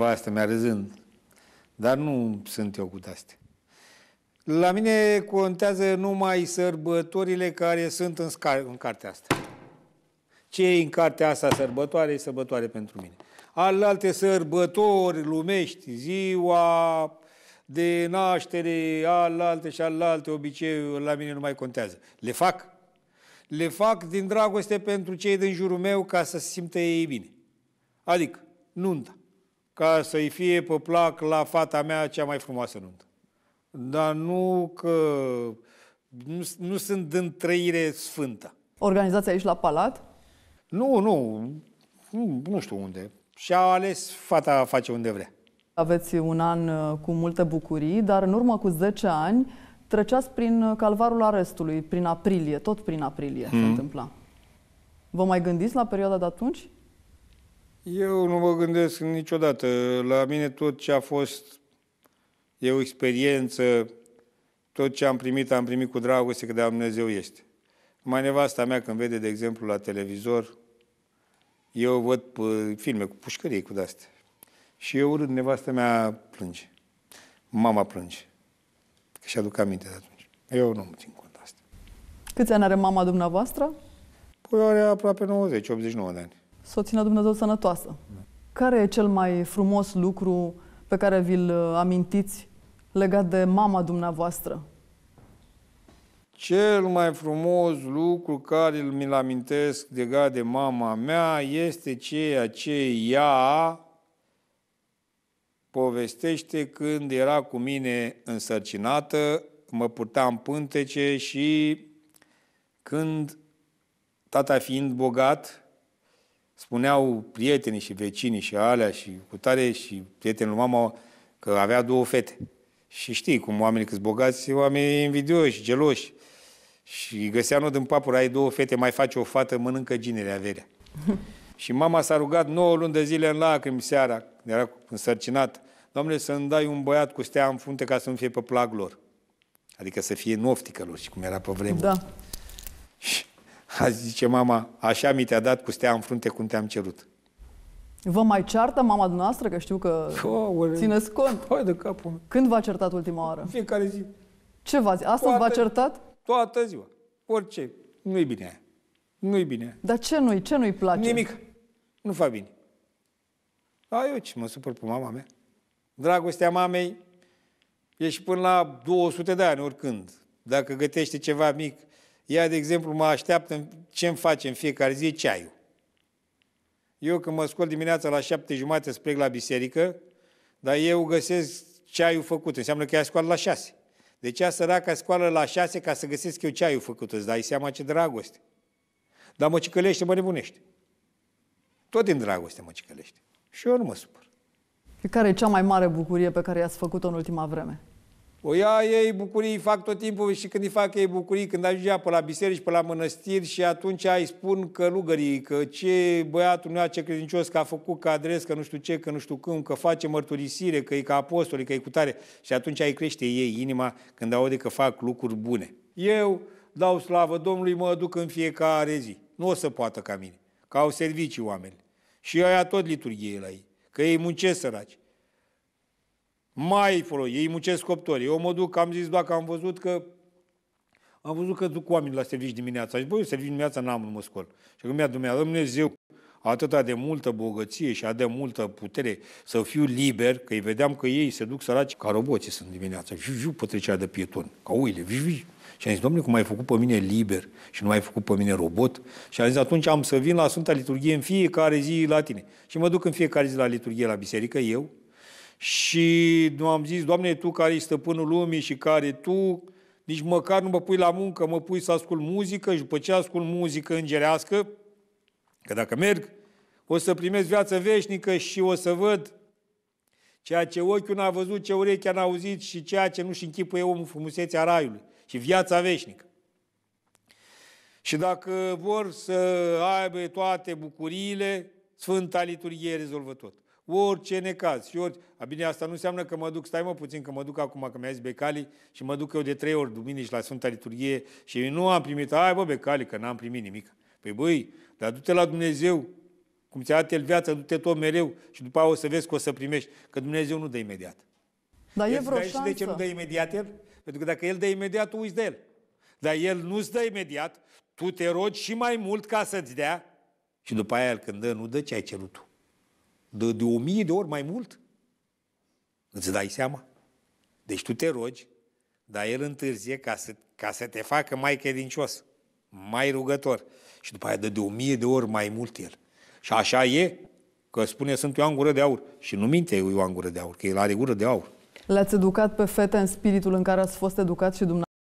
asta mi-a râzând. Dar nu sunt eu cu astea. La mine contează numai sărbătorile care sunt în, scar- în cartea asta. Ce e în cartea asta sărbătoare, e sărbătoare pentru mine. Alte sărbători lumești, ziua de naștere, alte și alte obiceiuri, la mine nu mai contează. Le fac. Le fac din dragoste pentru cei din jurul meu ca să se simtă ei bine. Adică, nunta ca să-i fie pe plac la fata mea cea mai frumoasă nuntă. Dar nu că... Nu, nu sunt în trăire sfântă. Organizați aici la Palat? Nu, nu. Nu, nu știu unde. Și-a ales fata face unde vrea. Aveți un an uh, cu multe bucurii, dar în urmă cu 10 ani treceați prin uh, calvarul arestului, prin aprilie, tot prin aprilie mm. se hmm. întâmpla. Vă mai gândiți la perioada de atunci? Eu nu mă gândesc niciodată. La mine tot ce a fost e o experiență, tot ce am primit, am primit cu dragoste că de Dumnezeu este. Mai nevasta mea când vede, de exemplu, la televizor, eu văd filme cu pușcării, cu de Și eu urât, nevasta mea plânge. Mama plânge. Că și-aduc aminte de atunci. Eu nu mă țin cont de asta. Câți ani are mama dumneavoastră? Păi are aproape 90, 89 de ani să o țină Dumnezeu sănătoasă. Care e cel mai frumos lucru pe care vi-l uh, amintiți legat de mama dumneavoastră? Cel mai frumos lucru care îl mi-l amintesc legat de mama mea este ceea ce ea povestește când era cu mine însărcinată, mă purta în pântece și când, tata fiind bogat, spuneau prietenii și vecinii și alea și cu tare și prietenul mama că avea două fete. Și știi cum oamenii câți bogați, oamenii invidioși, geloși. Și găsea nod în papură, ai două fete, mai face o fată, mănâncă ginele averea. și mama s-a rugat 9 luni de zile în lacrimi seara, era însărcinat, Doamne, să-mi dai un băiat cu stea în funte ca să nu fie pe plagul lor. Adică să fie noftică lor și cum era pe vremuri. Da. Și a zice mama, așa mi te-a dat cu stea în frunte cum te-am cerut. Vă mai ceartă mama dumneavoastră? Că știu că Oh, țineți cont. Hai de capul meu. Când v-a certat ultima oară? Fiecare zi. Ce v-a zis? Astăzi v-a certat? Toată ziua. Orice. Nu-i bine Nu-i bine. Dar ce nu-i? Ce nu-i place? Nimic. Nu fac bine. A, eu ce mă supăr pe mama mea. Dragostea mamei e și până la 200 de ani, oricând. Dacă gătește ceva mic, ea, de exemplu, mă așteaptă ce îmi face în fiecare zi ceaiul. Eu când mă scol dimineața la șapte jumate spre plec la biserică, dar eu găsesc ceaiul făcut. Înseamnă că ea scoală la șase. Deci ea săraca scoală la șase ca să găsesc eu ceaiul făcut. Îți dai seama ce dragoste. Dar mă cicălește, mă nebunește. Tot din dragoste mă cicălește. Și eu nu mă supăr. Care e cea mai mare bucurie pe care i-ați făcut-o în ultima vreme? O ia ei bucurii, fac tot timpul și când îi fac ei bucurii, când ajungea pe la biserici, pe la mănăstiri și atunci îi spun călugării că ce băiatul nu ce credincios, că a făcut, că adres, că nu știu ce, că nu știu cum, că face mărturisire, că e ca apostol, că e cu tare. Și atunci îi crește ei inima când aude că fac lucruri bune. Eu dau slavă Domnului, mă duc în fiecare zi. Nu o să poată ca mine, că au servicii oameni. Și eu ia tot liturghie la ei, că ei muncesc săraci mai folos, ei muncesc coptori. Eu mă duc, am zis, dacă am văzut că am văzut că duc oameni la servici dimineața. Și băi, servici dimineața n-am, nu mă scol. Și când mi-a Dumnezeu, Dumnezeu, atâta de multă bogăție și atât de multă putere să fiu liber, că îi vedeam că ei se duc săraci ca roboții sunt dimineața. Viu, viu, pătrecea de pieton, ca uile, viu, viu. Și am zis, domnule, cum ai făcut pe mine liber și nu ai făcut pe mine robot? Și am zis, atunci am să vin la Sfânta Liturghie în fiecare zi la tine. Și mă duc în fiecare zi la liturghie la biserică, eu, și am zis, Doamne, Tu care ești stăpânul lumii și care Tu, nici măcar nu mă pui la muncă, mă pui să ascult muzică și după ce ascult muzică îngerească, că dacă merg, o să primesc viață veșnică și o să văd ceea ce ochiul n-a văzut, ce urechea n-a auzit și ceea ce nu-și închipuie omul frumusețea raiului și viața veșnică. Și dacă vor să aibă toate bucuriile, Sfânta Liturghie rezolvă tot. Orice necaz. Și orice... A, bine, asta nu înseamnă că mă duc, stai mă puțin, că mă duc acum, că mi-a zis Becali și mă duc eu de trei ori duminici la Sfânta Liturghie și eu nu am primit, ai bă Becali, că n-am primit nimic. Păi băi, dar du-te la Dumnezeu, cum ți-a dat El viața, du-te tot mereu și după aia o să vezi că o să primești, că Dumnezeu nu dă imediat. Dar e vreo șansă. de ce nu dă imediat El? Pentru că dacă El dă imediat, tu uiți de El. Dar El nu-ți dă imediat, tu te rogi și mai mult ca să-ți dea și după aia El când dă, nu dă ce ai cerut tu de, de o mie de ori mai mult. Îți dai seama? Deci tu te rogi, dar el întârzie ca să, ca să te facă mai credincios, mai rugător. Și după aia dă de o mie de ori mai mult el. Și așa e, că spune sunt Ioan Gură de Aur. Și nu minte Ioan Gură de Aur, că el are gură de aur. Le-ați educat pe fete în spiritul în care ați fost educat și dumneavoastră?